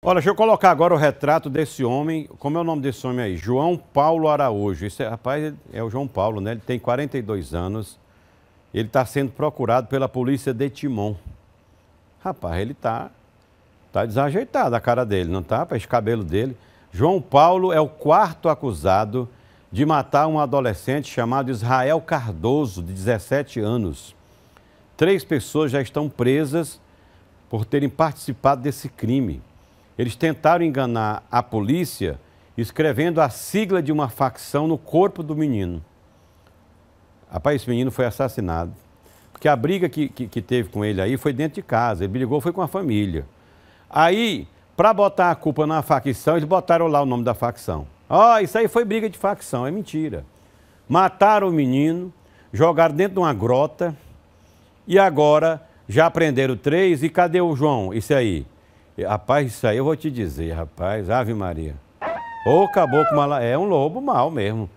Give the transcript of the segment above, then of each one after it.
Olha, deixa eu colocar agora o retrato desse homem. Como é o nome desse homem aí? João Paulo Araújo. Esse rapaz é o João Paulo, né? Ele tem 42 anos. Ele está sendo procurado pela polícia de Timon. Rapaz, ele está, tá desajeitado a cara dele, não tá? Esse cabelo dele. João Paulo é o quarto acusado de matar um adolescente chamado Israel Cardoso, de 17 anos. Três pessoas já estão presas por terem participado desse crime. Eles tentaram enganar a polícia escrevendo a sigla de uma facção no corpo do menino. Rapaz, esse menino foi assassinado. Porque a briga que, que, que teve com ele aí foi dentro de casa. Ele brigou, foi com a família. Aí, para botar a culpa na facção, eles botaram lá o nome da facção. Ó, oh, isso aí foi briga de facção, é mentira. Mataram o menino, jogaram dentro de uma grota e agora já prenderam três. E cadê o João? Isso aí. Rapaz, isso aí eu vou te dizer, rapaz. Ave Maria. Ô caboclo mala... É um lobo mal mesmo.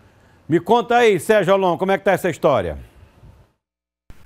Me conta aí, Sérgio Alonso, como é que tá essa história?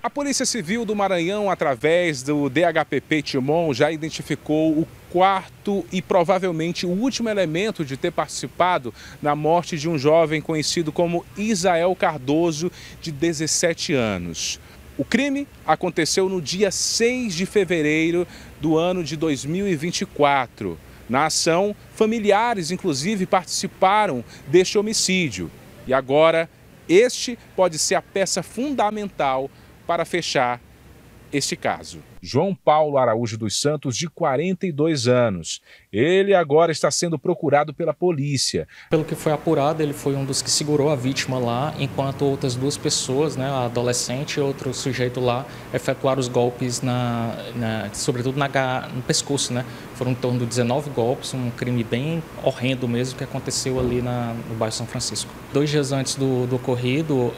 A Polícia Civil do Maranhão, através do DHPP Timon, já identificou o quarto e provavelmente o último elemento de ter participado na morte de um jovem conhecido como Isael Cardoso, de 17 anos. O crime aconteceu no dia 6 de fevereiro do ano de 2024. Na ação, familiares inclusive participaram deste homicídio. E agora, este pode ser a peça fundamental para fechar este caso. João Paulo Araújo dos Santos, de 42 anos. Ele agora está sendo procurado pela polícia. Pelo que foi apurado, ele foi um dos que segurou a vítima lá, enquanto outras duas pessoas, né, a adolescente e outro sujeito lá, efetuaram os golpes, na, na sobretudo na, no pescoço. Né? Foram em torno de 19 golpes, um crime bem horrendo mesmo que aconteceu ali na, no bairro São Francisco. Dois dias antes do, do ocorrido,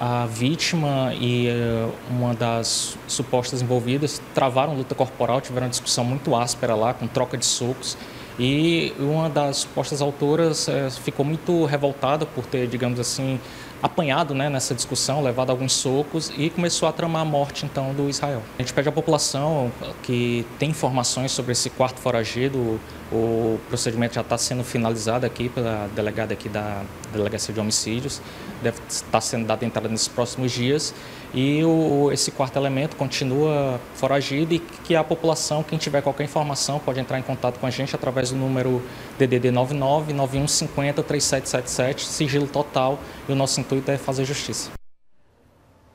ah, a vítima e eh, uma das supostas postas envolvidas travaram luta corporal, tiveram uma discussão muito áspera lá, com troca de socos. E uma das postas autoras é, ficou muito revoltada por ter, digamos assim, apanhado né, nessa discussão, levado alguns socos e começou a tramar a morte então do Israel. A gente pede à população que tem informações sobre esse quarto foragido o procedimento já está sendo finalizado aqui pela delegada aqui da Delegacia de Homicídios, deve estar tá sendo dada entrada nesses próximos dias. E o, esse quarto elemento continua foragido e que a população, quem tiver qualquer informação, pode entrar em contato com a gente através do número DDD 99 9150 3777, sigilo total. E o nosso intuito é fazer justiça.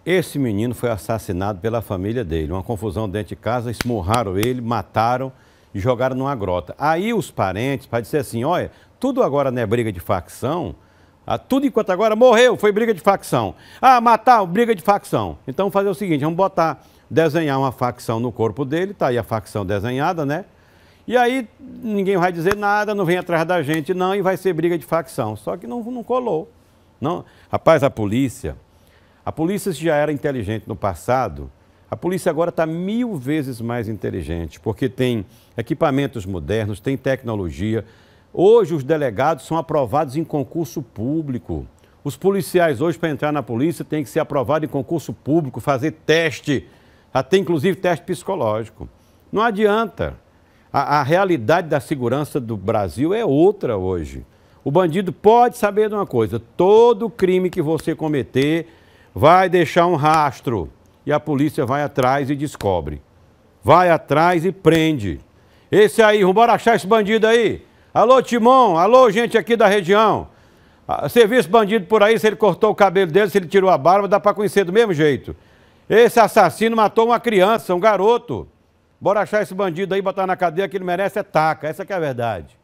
Esse menino foi assassinado pela família dele. Uma confusão dentro de casa, esmurraram ele, mataram e jogaram numa grota. Aí os parentes, para dizer assim, olha, tudo agora não é briga de facção, ah, tudo enquanto agora morreu, foi briga de facção. Ah, matar, briga de facção. Então fazer o seguinte, vamos botar, desenhar uma facção no corpo dele, tá aí a facção desenhada, né? E aí ninguém vai dizer nada, não vem atrás da gente não, e vai ser briga de facção. Só que não, não colou. Não. Rapaz, a polícia, a polícia já era inteligente no passado, a polícia agora está mil vezes mais inteligente, porque tem equipamentos modernos, tem tecnologia. Hoje os delegados são aprovados em concurso público. Os policiais hoje, para entrar na polícia, têm que ser aprovados em concurso público, fazer teste, até inclusive teste psicológico. Não adianta. A, a, realidade da segurança do Brasil é outra hoje. O bandido pode saber de uma coisa: todo crime que você cometer vai deixar um rastro e a polícia vai atrás e descobre. Vai atrás e prende. Esse aí, bora achar esse bandido aí. Alô, Timon, alô, gente aqui da região. Ah, você viu esse bandido por aí, se ele cortou o cabelo dele, se ele tirou a barba, dá para conhecer do mesmo jeito. Esse assassino matou uma criança, um garoto. Bora achar esse bandido aí, botar na cadeia, que ele merece é taca. Essa que é a verdade.